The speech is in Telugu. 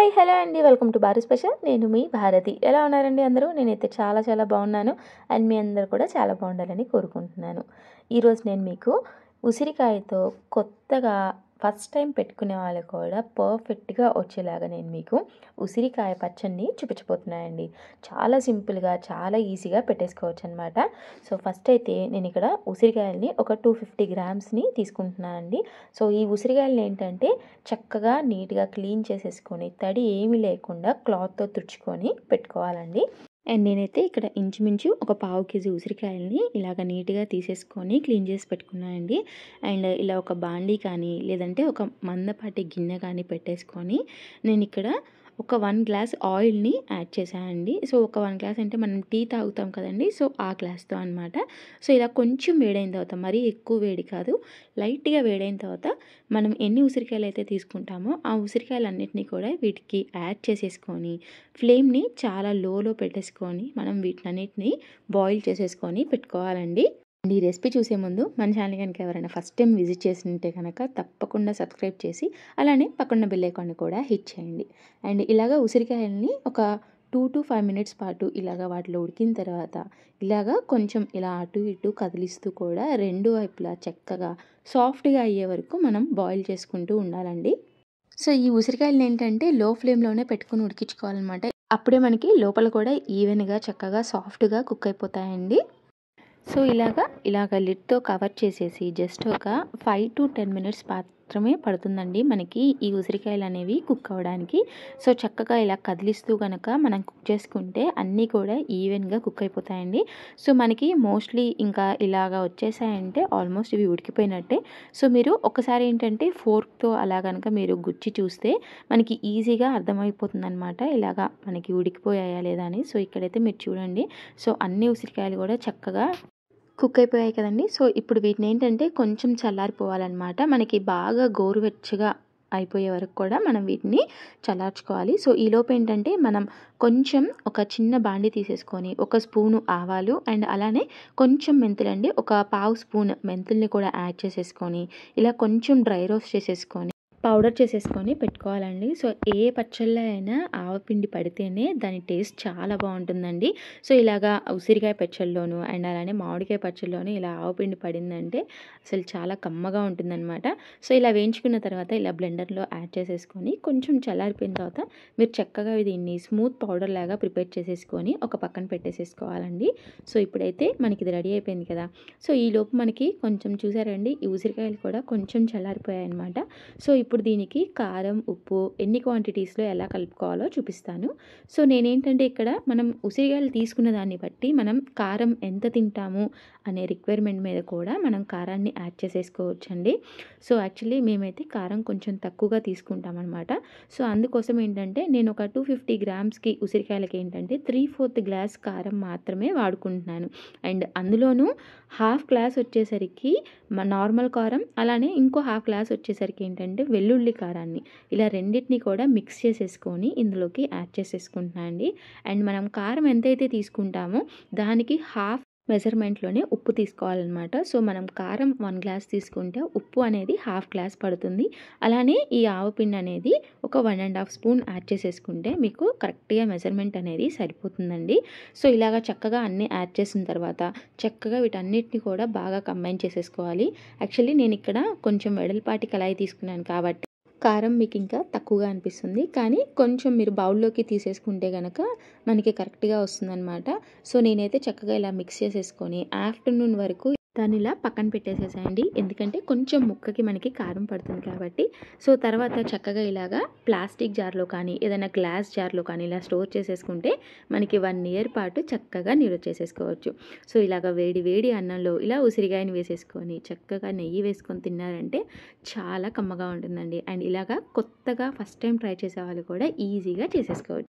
హాయ్ హలో అండి వెల్కమ్ టు భారత్ స్పెషల్ నేను మీ భారతి ఎలా ఉన్నారండి అందరూ నేనైతే చాలా చాలా బాగున్నాను అండ్ మీ అందరు కూడా చాలా బాగుండాలని కోరుకుంటున్నాను ఈరోజు నేను మీకు ఉసిరికాయతో కొత్తగా ఫస్ట్ టైం పెట్టుకునే వాళ్ళు కూడా పర్ఫెక్ట్గా వచ్చేలాగా నేను మీకు ఉసిరికాయ పచ్చడిని చూపించిపోతున్నాయండి చాలా సింపుల్గా చాలా ఈజీగా పెట్టేసుకోవచ్చు అనమాట సో ఫస్ట్ అయితే నేను ఇక్కడ ఉసిరికాయలని ఒక టూ ఫిఫ్టీ గ్రామ్స్ని తీసుకుంటున్నానండి సో ఈ ఉసిరికాయలని ఏంటంటే చక్కగా నీట్గా క్లీన్ చేసేసుకొని తడి ఏమీ లేకుండా క్లాత్తో తుడుచుకొని పెట్టుకోవాలండి అండ్ నేనైతే ఇక్కడ ఇంచుమించు ఒక పావు కేజీ ఉసిరికాయలని ఇలాగ నీట్గా తీసేసుకొని క్లీన్ చేసి పెట్టుకున్నానండి అండ్ ఇలా ఒక బాండీ కానీ లేదంటే ఒక మందపాటి గిన్నె కానీ పెట్టేసుకొని నేను ఇక్కడ ఒక వన్ గ్లాస్ ఆయిల్ని యాడ్ చేశానండి సో ఒక వన్ గ్లాస్ అంటే మనం టీ తాగుతాం కదండి సో ఆ గ్లాస్తో అనమాట సో ఇలా కొంచెం వేడైన తర్వాత మరీ ఎక్కువ వేడి కాదు లైట్గా వేడైన తర్వాత మనం ఎన్ని ఉసిరికాయలు అయితే తీసుకుంటామో ఆ ఉసిరికాయలన్నింటినీ కూడా వీటికి యాడ్ చేసేసుకొని ఫ్లేమ్ని చాలా లోలో పెట్టేసుకొని మనం వీటినన్నిటిని బాయిల్ చేసేసుకొని పెట్టుకోవాలండి అండ్ ఈ రెసిపీ చూసే ముందు మన ఛానల్ కనుక ఎవరైనా ఫస్ట్ టైం విజిట్ చేసినట్టే కనుక తప్పకుండా సబ్స్క్రైబ్ చేసి అలానే పక్కన బెల్ కూడా హిట్ చేయండి అండ్ ఇలాగ ఉసిరికాయల్ని ఒక టూ టు ఫైవ్ మినిట్స్ పాటు ఇలాగ వాటిలో ఉడికిన తర్వాత ఇలాగ కొంచెం ఇలా అటు ఇటు కదిలిస్తూ కూడా రెండు వైపులా చక్కగా సాఫ్ట్గా అయ్యే వరకు మనం బాయిల్ చేసుకుంటూ ఉండాలండి సో ఈ ఉసిరికాయలు ఏంటంటే లో ఫ్లేమ్లోనే పెట్టుకుని ఉడికించుకోవాలన్నమాట అప్పుడే మనకి లోపల కూడా ఈవెన్గా చక్కగా సాఫ్ట్గా కుక్ అయిపోతాయండి సో ఇలాగా ఇలాగ లిడ్తో కవర్ చేసేసి జస్ట్ ఒక ఫైవ్ టు టెన్ మినిట్స్ మాత్రమే పడుతుందండి మనకి ఈ ఉసిరికాయలు అనేవి కుక్ అవ్వడానికి సో చక్కగా ఇలా కదిలిస్తూ కనుక మనం కుక్ చేసుకుంటే అన్నీ కూడా ఈవెన్గా కుక్ అయిపోతాయండి సో మనకి మోస్ట్లీ ఇంకా ఇలాగ వచ్చేసాయంటే ఆల్మోస్ట్ ఇవి ఉడికిపోయినట్టే సో మీరు ఒకసారి ఏంటంటే ఫోర్క్తో అలా కనుక మీరు గుచ్చి చూస్తే మనకి ఈజీగా అర్థమైపోతుంది అనమాట ఇలాగా మనకి ఉడికిపోయాయా లేదా అని సో ఇక్కడైతే మీరు చూడండి సో అన్ని ఉసిరికాయలు కూడా చక్కగా కుక్ అయిపోయాయి కదండి సో ఇప్పుడు వీటిని ఏంటంటే కొంచెం చల్లారిపోవాలన్నమాట మనకి బాగా గోరువెచ్చగా అయిపోయే వరకు కూడా మనం వీటిని చల్లార్చుకోవాలి సో ఈ లోపు ఏంటంటే మనం కొంచెం ఒక చిన్న బాండి తీసేసుకొని ఒక స్పూను ఆవాలు అండ్ అలానే కొంచెం మెంతులండి ఒక పావు స్పూన్ మెంతుల్ని కూడా యాడ్ చేసేసుకొని ఇలా కొంచెం డ్రై రోస్ట్ చేసేసుకొని పౌడర్ చేసేసుకొని పెట్టుకోవాలండి సో ఏ పచ్చళ్ళలో అయినా ఆవపిండి పడితేనే దాని టేస్ట్ చాలా బాగుంటుందండి సో ఇలాగా ఉసిరికాయ పచ్చళ్ళలోనూ అండ్ అలానే మామిడికాయ పచ్చళ్ళలోనూ ఇలా ఆవపిండి పడిందంటే అసలు చాలా కమ్మగా ఉంటుందన్నమాట సో ఇలా వేయించుకున్న తర్వాత ఇలా బ్లెండర్లో యాడ్ చేసేసుకొని కొంచెం చల్లారిపోయిన తర్వాత మీరు చక్కగా దీన్ని స్మూత్ పౌడర్ లాగా ప్రిపేర్ చేసేసుకొని ఒక పక్కన పెట్టేసేసుకోవాలండి సో ఇప్పుడైతే మనకి ఇది రెడీ అయిపోయింది కదా సో ఈ లోపు మనకి కొంచెం చూసారండి ఈ ఉసిరికాయలు కూడా కొంచెం చల్లారిపోయాయి అనమాట సో ఇప్పుడు దీనికి కారం ఉప్పు ఎన్ని క్వాంటిటీస్లో ఎలా కలుపుకోవాలో చూపిస్తాను సో నేనేంటంటే ఇక్కడ మనం ఉసిరిగాయలు తీసుకున్న దాన్ని బట్టి మనం కారం ఎంత తింటాము అనే రిక్వైర్మెంట్ మీద కూడా మనం కారాన్ని యాడ్ చేసేసుకోవచ్చండి సో యాక్చువల్లీ మేమైతే కారం కొంచెం తక్కువగా తీసుకుంటామన్నమాట సో అందుకోసం ఏంటంటే నేను ఒక టూ ఫిఫ్టీ గ్రామ్స్కి ఉసిరికాయలకి ఏంటంటే త్రీ ఫోర్త్ గ్లాస్ కారం మాత్రమే వాడుకుంటున్నాను అండ్ అందులోనూ హాఫ్ గ్లాస్ వచ్చేసరికి నార్మల్ కారం అలానే ఇంకో హాఫ్ గ్లాస్ వచ్చేసరికి ఏంటంటే వెల్లుల్లి కారాన్ని ఇలా రెండింటినీ కూడా మిక్స్ చేసేసుకొని ఇందులోకి యాడ్ చేసేసుకుంటున్నాను అండి అండ్ మనం కారం ఎంతైతే తీసుకుంటామో దానికి హాఫ్ మెజర్మెంట్లోనే ఉప్పు తీసుకోవాలన్నమాట సో మనం కారం వన్ గ్లాస్ తీసుకుంటే ఉప్పు అనేది హాఫ్ గ్లాస్ పడుతుంది అలానే ఈ ఆవపిండి అనేది ఒక one and half spoon add చేసేసుకుంటే మీకు కరెక్ట్గా మెజర్మెంట్ అనేది సరిపోతుందండి సో ఇలాగ చక్కగా అన్నీ యాడ్ చేసిన తర్వాత చక్కగా వీటన్నిటిని కూడా బాగా కంబైన్ చేసేసుకోవాలి యాక్చువల్లీ నేను ఇక్కడ కొంచెం వెడల్పాటి కళాయి తీసుకున్నాను కాబట్టి కారం మీకు ఇంకా తక్కువగా అనిపిస్తుంది కానీ కొంచెం మీరు బౌల్లోకి తీసేసుకుంటే కనుక మనకి కరెక్ట్గా వస్తుందన్నమాట సో నేనైతే చక్కగా ఇలా మిక్స్ చేసేసుకొని ఆఫ్టర్నూన్ వరకు దాన్ని ఇలా పక్కన పెట్టేసేసేయండి ఎందుకంటే కొంచెం ముక్కకి మనకి కారం పడుతుంది కాబట్టి సో తర్వాత చక్కగా ఇలాగా ప్లాస్టిక్ జార్లో కానీ ఏదైనా గ్లాస్ జార్లో కానీ ఇలా స్టోర్ చేసేసుకుంటే మనకి వన్ ఇయర్ పాటు చక్కగా నిల్వ చేసేసుకోవచ్చు సో ఇలాగ వేడి వేడి అన్నంలో ఇలా ఉసిరిగాయని వేసేసుకొని చక్కగా నెయ్యి వేసుకొని తిన్నారంటే చాలా కమ్మగా ఉంటుందండి అండ్ ఇలాగా కొత్తగా ఫస్ట్ టైం ట్రై చేసే వాళ్ళు కూడా ఈజీగా చేసేసుకోవచ్చు